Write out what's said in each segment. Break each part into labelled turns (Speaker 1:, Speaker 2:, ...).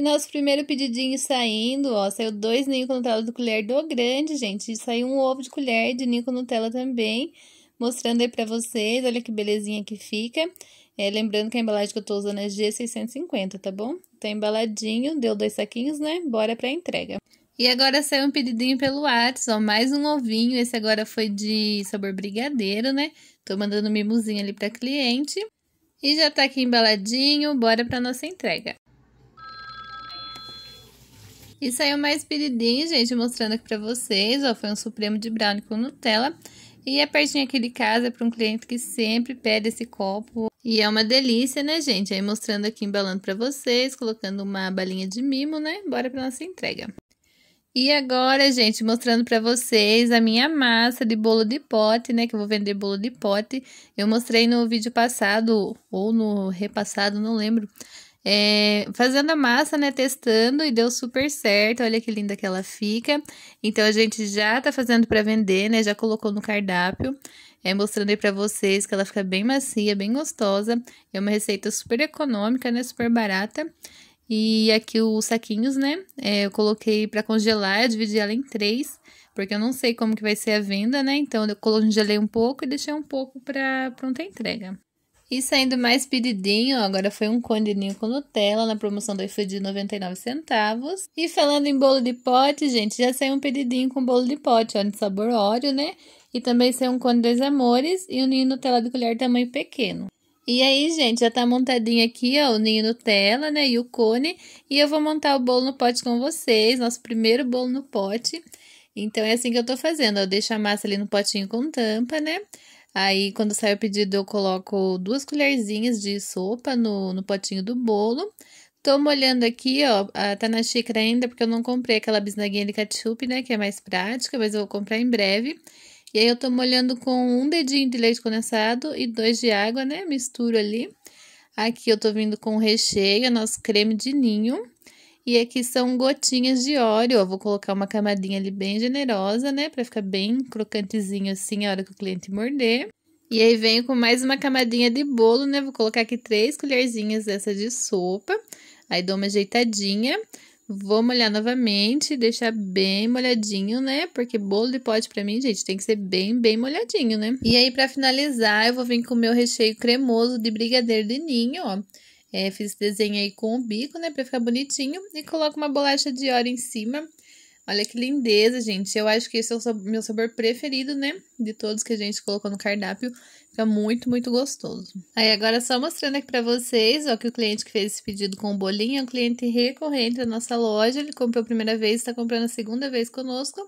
Speaker 1: nosso primeiro pedidinho saindo, ó, saiu dois ninhos com Nutella do colher do grande, gente. E saiu um ovo de colher de ninho com Nutella também, mostrando aí pra vocês, olha que belezinha que fica. É, lembrando que a embalagem que eu tô usando é G650, tá bom? Tá embaladinho, deu dois saquinhos, né? Bora pra entrega. E agora saiu um pedidinho pelo WhatsApp, ó, mais um ovinho, esse agora foi de sabor brigadeiro, né? Tô mandando um mimozinho ali pra cliente. E já tá aqui embaladinho, bora pra nossa entrega. E saiu mais pedidinho, gente, mostrando aqui pra vocês, ó, foi um supremo de brownie com Nutella. E a é pertinho aqui de casa para um cliente que sempre pede esse copo. E é uma delícia, né, gente? Aí mostrando aqui, embalando para vocês, colocando uma balinha de mimo, né? Bora para nossa entrega. E agora, gente, mostrando para vocês a minha massa de bolo de pote, né? Que eu vou vender bolo de pote. Eu mostrei no vídeo passado, ou no repassado, não lembro é, fazendo a massa, né? Testando e deu super certo. Olha que linda que ela fica. Então a gente já tá fazendo para vender, né? Já colocou no cardápio. É, mostrando aí para vocês que ela fica bem macia, bem gostosa. É uma receita super econômica, né? Super barata. E aqui os saquinhos, né? É, eu coloquei para congelar, dividi ela em três porque eu não sei como que vai ser a venda, né? Então eu congelei um pouco e deixei um pouco para pronta entrega. E saindo mais pedidinho, agora foi um condinho com Nutella na promoção do iFood de 99 centavos. E falando em bolo de pote, gente, já saiu um pedidinho com bolo de pote, ó, de sabor óleo, né? E também saiu um cone dois amores e um ninho Nutella de colher tamanho pequeno. E aí, gente, já tá montadinho aqui, ó, o ninho Nutella, né, e o cone. E eu vou montar o bolo no pote com vocês, nosso primeiro bolo no pote. Então, é assim que eu tô fazendo, ó, eu deixo a massa ali no potinho com tampa, né? Aí, quando sai o pedido, eu coloco duas colherzinhas de sopa no, no potinho do bolo. Tô molhando aqui, ó, tá na xícara ainda, porque eu não comprei aquela bisnaguinha de ketchup, né, que é mais prática, mas eu vou comprar em breve. E aí, eu tô molhando com um dedinho de leite condensado e dois de água, né, misturo ali. Aqui eu tô vindo com recheio, é nosso creme de ninho. E aqui são gotinhas de óleo. Eu vou colocar uma camadinha ali bem generosa, né? Pra ficar bem crocantezinho assim a hora que o cliente morder. E aí venho com mais uma camadinha de bolo, né? Vou colocar aqui três colherzinhas dessa de sopa. Aí dou uma ajeitadinha. Vou molhar novamente, deixar bem molhadinho, né? Porque bolo de pote pra mim, gente, tem que ser bem, bem molhadinho, né? E aí, pra finalizar, eu vou vir com o meu recheio cremoso de brigadeiro de ninho, ó. É, fiz esse desenho aí com o bico, né, pra ficar bonitinho. E coloco uma bolacha de óleo em cima. Olha que lindeza, gente. Eu acho que esse é o meu sabor preferido, né? De todos que a gente colocou no cardápio. Fica muito, muito gostoso. Aí, agora só mostrando aqui pra vocês, ó, que o cliente que fez esse pedido com o bolinho é um cliente recorrente da nossa loja. Ele comprou a primeira vez, tá comprando a segunda vez conosco.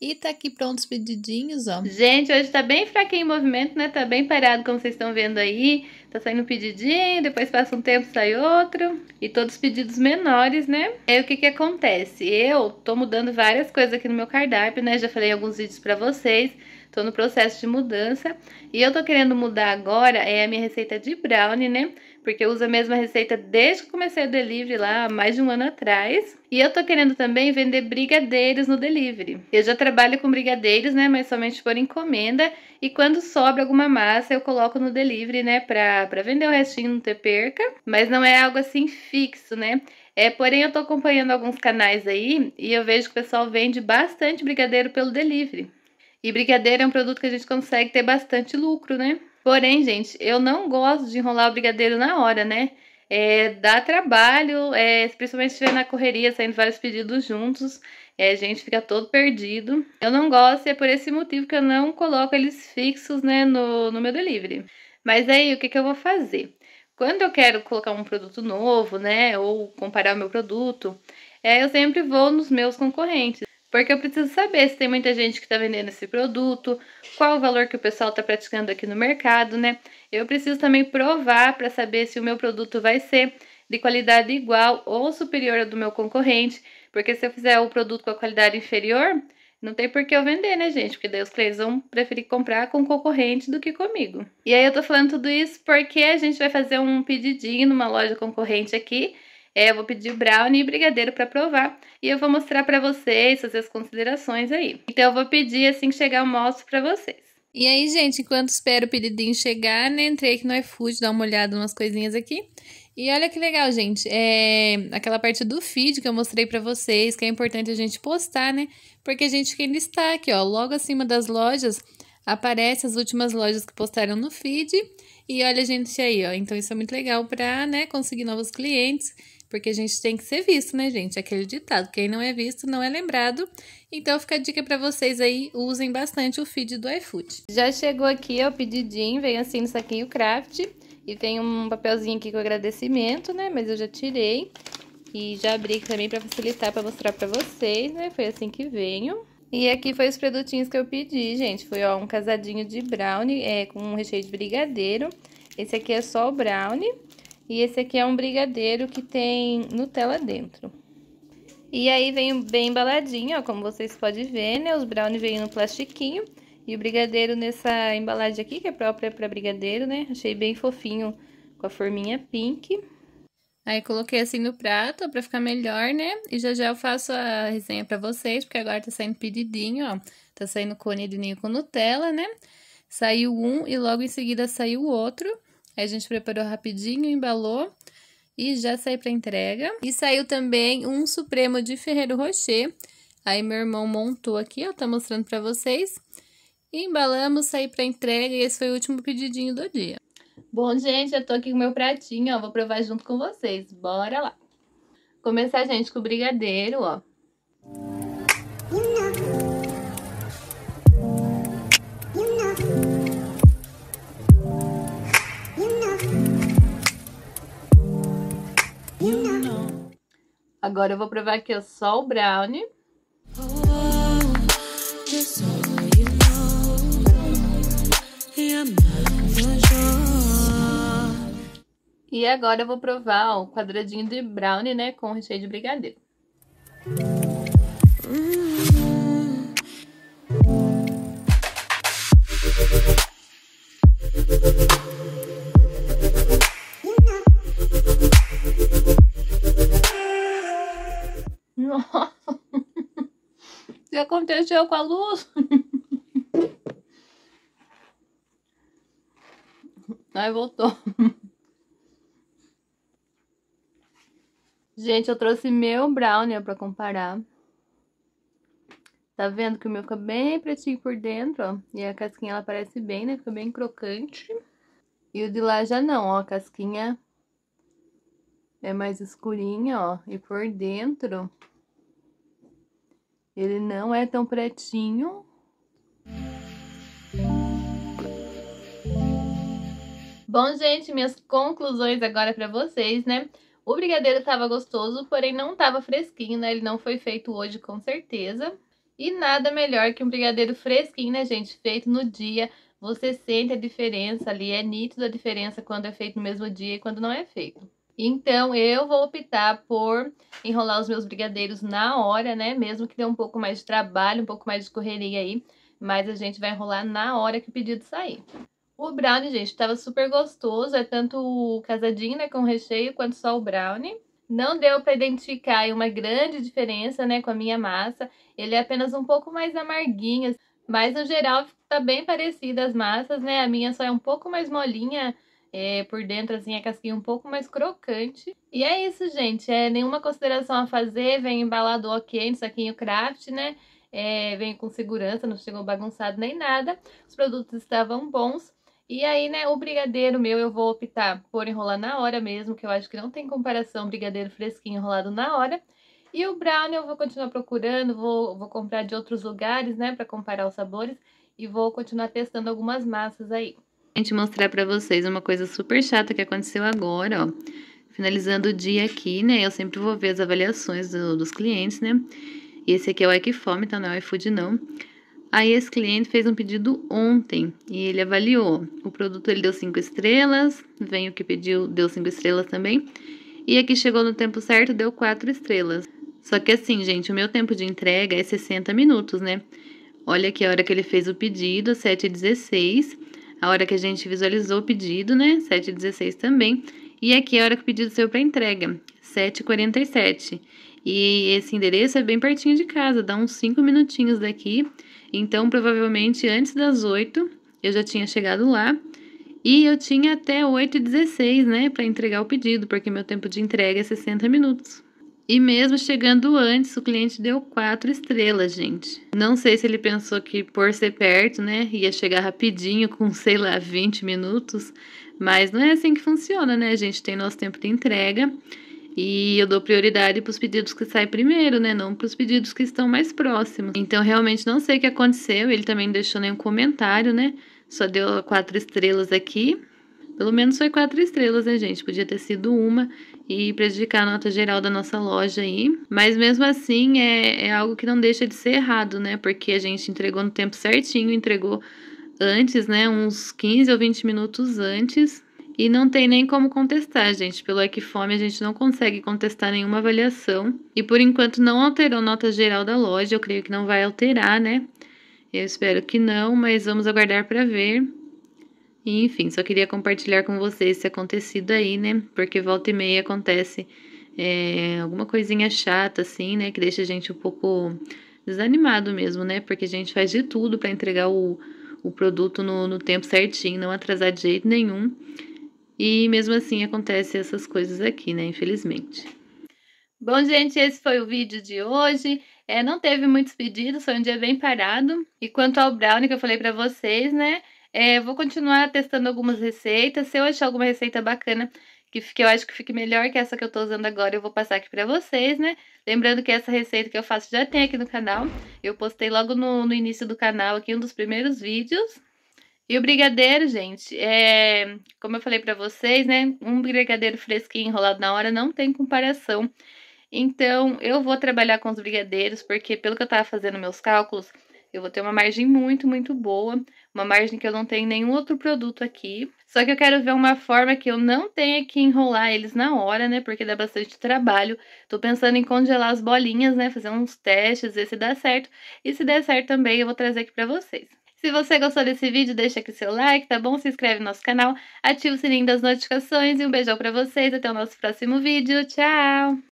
Speaker 1: E tá aqui pronto os pedidinhos, ó. Gente, hoje tá bem fraquinho em movimento, né? Tá bem parado, como vocês estão vendo aí. Tá saindo um pedidinho, depois passa um tempo, sai outro. E todos pedidos menores, né? Aí o que que acontece? Eu tô mudando várias coisas aqui no meu cardápio, né? Já falei em alguns vídeos pra vocês. Tô no processo de mudança. E eu tô querendo mudar agora é a minha receita de brownie, né? porque eu uso a mesma receita desde que comecei o delivery lá, há mais de um ano atrás. E eu tô querendo também vender brigadeiros no delivery. Eu já trabalho com brigadeiros, né, mas somente por encomenda, e quando sobra alguma massa, eu coloco no delivery, né, pra, pra vender o restinho, não ter perca, mas não é algo assim fixo, né? É, porém, eu tô acompanhando alguns canais aí e eu vejo que o pessoal vende bastante brigadeiro pelo delivery. E brigadeiro é um produto que a gente consegue ter bastante lucro, né? Porém, gente, eu não gosto de enrolar o brigadeiro na hora, né? É, dá trabalho, é, principalmente se estiver na correria, saindo vários pedidos juntos, é, a gente fica todo perdido. Eu não gosto e é por esse motivo que eu não coloco eles fixos né, no, no meu delivery. Mas aí, o que, que eu vou fazer? Quando eu quero colocar um produto novo, né, ou comparar o meu produto, é, eu sempre vou nos meus concorrentes porque eu preciso saber se tem muita gente que está vendendo esse produto, qual o valor que o pessoal está praticando aqui no mercado, né? Eu preciso também provar para saber se o meu produto vai ser de qualidade igual ou superior ao do meu concorrente, porque se eu fizer o produto com a qualidade inferior, não tem por que eu vender, né, gente? Porque daí os clientes vão preferir comprar com o concorrente do que comigo. E aí eu tô falando tudo isso porque a gente vai fazer um pedidinho numa loja concorrente aqui é, eu vou pedir o brownie e brigadeiro para provar e eu vou mostrar para vocês, fazer as considerações aí. Então eu vou pedir assim que chegar eu mostro para vocês. E aí, gente, enquanto espero o pedidinho chegar, né, entrei aqui no iFood, dar uma olhada umas coisinhas aqui. E olha que legal, gente, é aquela parte do feed que eu mostrei para vocês, que é importante a gente postar, né? Porque a gente quem está aqui, ó, logo acima das lojas, aparece as últimas lojas que postaram no feed. E olha, gente, aí, ó, então isso é muito legal para, né, conseguir novos clientes porque a gente tem que ser visto, né, gente? Aquele ditado, quem não é visto não é lembrado. Então fica a dica para vocês aí, usem bastante o feed do iFood. Já chegou aqui ó, o pedidinho, Vem assim no saquinho craft e tem um papelzinho aqui com agradecimento, né? Mas eu já tirei e já abri aqui também para facilitar para mostrar para vocês, né? Foi assim que venho. E aqui foi os produtinhos que eu pedi, gente. Foi ó, um casadinho de brownie é, com um recheio de brigadeiro. Esse aqui é só o brownie. E esse aqui é um brigadeiro que tem Nutella dentro. E aí vem bem embaladinho, ó, como vocês podem ver, né? Os brownie vêm no plastiquinho e o brigadeiro nessa embalagem aqui, que é própria para brigadeiro, né? Achei bem fofinho com a forminha pink. Aí coloquei assim no prato para ficar melhor, né? E já já eu faço a resenha para vocês, porque agora tá saindo pedidinho, ó. Tá saindo cone de ninho com Nutella, né? Saiu um e logo em seguida saiu o outro. Aí a gente preparou rapidinho, embalou e já saiu para entrega. E saiu também um supremo de Ferreiro Rocher. Aí meu irmão montou aqui, ó, tá mostrando para vocês. E embalamos, saí para entrega e esse foi o último pedidinho do dia. Bom, gente, eu tô aqui com meu pratinho, ó, vou provar junto com vocês. Bora lá. Começar, gente, com o brigadeiro, ó. Agora eu vou provar aqui ó, só o brownie. E agora eu vou provar o quadradinho de brownie, né, com recheio de brigadeiro. Hum. que aconteceu com a luz? Aí voltou. Gente, eu trouxe meu brownie pra comparar. Tá vendo que o meu fica bem pretinho por dentro, ó. E a casquinha, ela parece bem, né? Fica bem crocante. E o de lá já não, ó. A casquinha é mais escurinha, ó. E por dentro ele não é tão pretinho. Bom, gente, minhas conclusões agora para vocês, né? O brigadeiro estava gostoso, porém não estava fresquinho, né? Ele não foi feito hoje, com certeza. E nada melhor que um brigadeiro fresquinho, né, gente? Feito no dia. Você sente a diferença ali, é nítida a diferença quando é feito no mesmo dia e quando não é feito. Então, eu vou optar por enrolar os meus brigadeiros na hora, né? Mesmo que dê um pouco mais de trabalho, um pouco mais de correria aí. Mas a gente vai enrolar na hora que o pedido sair. O brownie, gente, estava super gostoso. É tanto o casadinho, né, com recheio, quanto só o brownie. Não deu para identificar uma grande diferença, né, com a minha massa. Ele é apenas um pouco mais amarguinho. Mas, no geral, tá bem parecida as massas, né? A minha só é um pouco mais molinha é, por dentro, assim, a casquinha um pouco mais crocante. E é isso, gente. É nenhuma consideração a fazer. Vem embalado o ok, saquinho craft, né? É, vem com segurança, não chegou bagunçado nem nada. Os produtos estavam bons. E aí, né, o brigadeiro meu eu vou optar por enrolar na hora mesmo, que eu acho que não tem comparação brigadeiro fresquinho enrolado na hora. E o brownie eu vou continuar procurando, vou, vou comprar de outros lugares, né, para comparar os sabores. E vou continuar testando algumas massas aí gente mostrar para vocês uma coisa super chata que aconteceu agora, ó. Finalizando o dia aqui, né? Eu sempre vou ver as avaliações do, dos clientes, né? E esse aqui é o Equifome, então tá? não é o iFood não. Aí esse cliente fez um pedido ontem e ele avaliou. O produto ele deu 5 estrelas, vem o que pediu, deu 5 estrelas também. E aqui chegou no tempo certo, deu 4 estrelas. Só que assim, gente, o meu tempo de entrega é 60 minutos, né? Olha aqui a hora que ele fez o pedido, 7h16, a hora que a gente visualizou o pedido, né? 7h16 também. E aqui é a hora que o pedido saiu para entrega, 7h47. E esse endereço é bem pertinho de casa, dá uns 5 minutinhos daqui. Então, provavelmente antes das 8 eu já tinha chegado lá. E eu tinha até 8h16, né, para entregar o pedido, porque meu tempo de entrega é 60 minutos. E mesmo chegando antes, o cliente deu quatro estrelas, gente. Não sei se ele pensou que por ser perto, né, ia chegar rapidinho, com sei lá 20 minutos, mas não é assim que funciona, né, gente? Tem nosso tempo de entrega e eu dou prioridade para os pedidos que saem primeiro, né, não para os pedidos que estão mais próximos. Então, realmente não sei o que aconteceu. Ele também não deixou nenhum comentário, né? Só deu quatro estrelas aqui. Pelo menos foi quatro estrelas, né, gente? Podia ter sido uma e prejudicar a nota geral da nossa loja aí. Mas mesmo assim é, é algo que não deixa de ser errado, né? Porque a gente entregou no tempo certinho, entregou antes, né? Uns 15 ou 20 minutos antes. E não tem nem como contestar, gente. Pelo Equifome, a gente não consegue contestar nenhuma avaliação. E por enquanto não alterou a nota geral da loja. Eu creio que não vai alterar, né? Eu espero que não, mas vamos aguardar para ver enfim, só queria compartilhar com vocês esse acontecido aí, né? Porque volta e meia acontece é, alguma coisinha chata, assim, né? Que deixa a gente um pouco desanimado mesmo, né? Porque a gente faz de tudo para entregar o, o produto no, no tempo certinho, não atrasar de jeito nenhum. E mesmo assim acontece essas coisas aqui, né? Infelizmente. Bom, gente, esse foi o vídeo de hoje. É, não teve muitos pedidos, foi um dia bem parado. E quanto ao brownie que eu falei para vocês, né? É, vou continuar testando algumas receitas. Se eu achar alguma receita bacana que, eu acho que fique melhor que essa que eu tô usando agora, eu vou passar aqui pra vocês, né? Lembrando que essa receita que eu faço já tem aqui no canal. Eu postei logo no, no início do canal aqui, um dos primeiros vídeos. E o brigadeiro, gente, é, como eu falei pra vocês, né? Um brigadeiro fresquinho enrolado na hora não tem comparação. Então, eu vou trabalhar com os brigadeiros, porque pelo que eu tava fazendo meus cálculos, eu vou ter uma margem muito, muito boa, uma margem que eu não tenho nenhum outro produto aqui. Só que eu quero ver uma forma que eu não tenha que enrolar eles na hora, né? Porque dá bastante trabalho. Tô pensando em congelar as bolinhas, né? Fazer uns testes, ver se dá certo. E se der certo também, eu vou trazer aqui pra vocês. Se você gostou desse vídeo, deixa aqui seu like, tá bom? Se inscreve no nosso canal, ativa o sininho das notificações e um beijão pra vocês. Até o nosso próximo vídeo. Tchau!